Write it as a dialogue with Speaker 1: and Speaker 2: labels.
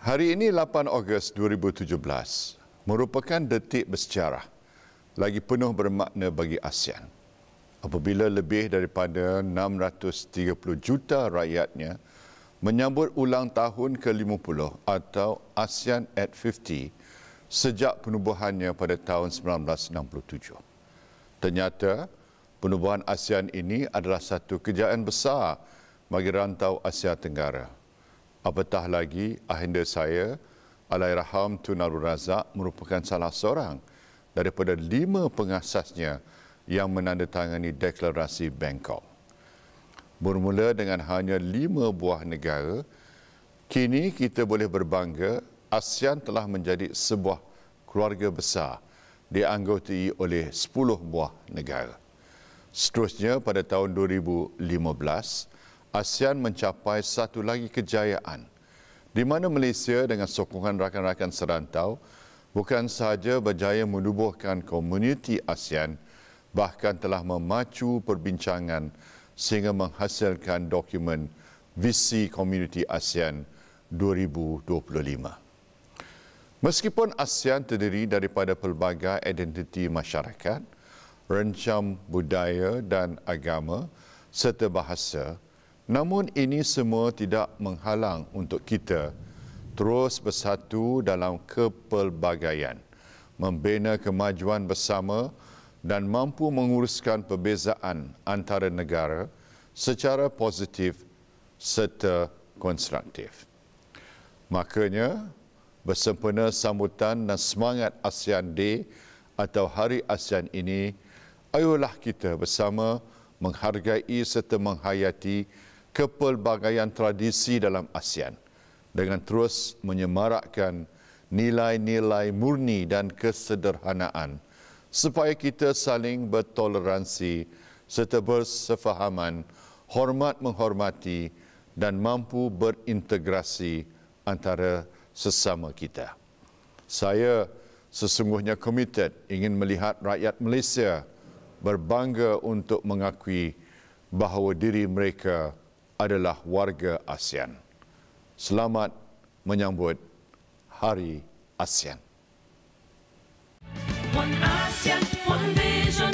Speaker 1: Hari ini 8 Ogos 2017 merupakan detik bersejarah lagi penuh bermakna bagi ASEAN. Apabila lebih daripada 630 juta rakyatnya menyambut ulang tahun ke-50 atau ASEAN at 50 sejak penubuhannya pada tahun 1967. Ternyata penubuhan ASEAN ini adalah satu kejayaan besar bagi rantau Asia Tenggara Apatah lagi ahenda saya Alairaham Tun Abdul Razak merupakan salah seorang daripada lima pengasasnya yang menandatangani deklarasi Bangkok. Bermula dengan hanya lima buah negara, kini kita boleh berbangga ASEAN telah menjadi sebuah keluarga besar dianggotai oleh sepuluh buah negara. Seterusnya pada tahun 2015, ASEAN mencapai satu lagi kejayaan di mana Malaysia dengan sokongan rakan-rakan serantau bukan sahaja berjaya menubuhkan komuniti ASEAN bahkan telah memacu perbincangan sehingga menghasilkan dokumen visi komuniti ASEAN 2025. Meskipun ASEAN terdiri daripada pelbagai identiti masyarakat, rencam budaya dan agama serta bahasa, Namun ini semua tidak menghalang untuk kita terus bersatu dalam kepelbagaian, membina kemajuan bersama dan mampu menguruskan perbezaan antara negara secara positif serta konstruktif. Makanya, bersempena sambutan dan semangat ASEAN Day atau Hari ASEAN ini, ayolah kita bersama menghargai serta menghayati kepelbagaian tradisi dalam ASEAN dengan terus menyemarakkan nilai-nilai murni dan kesederhanaan supaya kita saling bertoleransi serta bersefahaman, hormat menghormati dan mampu berintegrasi antara sesama kita. Saya sesungguhnya komited ingin melihat rakyat Malaysia berbangga untuk mengakui bahawa diri mereka adalah warga ASEAN. Selamat menyambut Hari ASEAN. One ASEAN, one vision.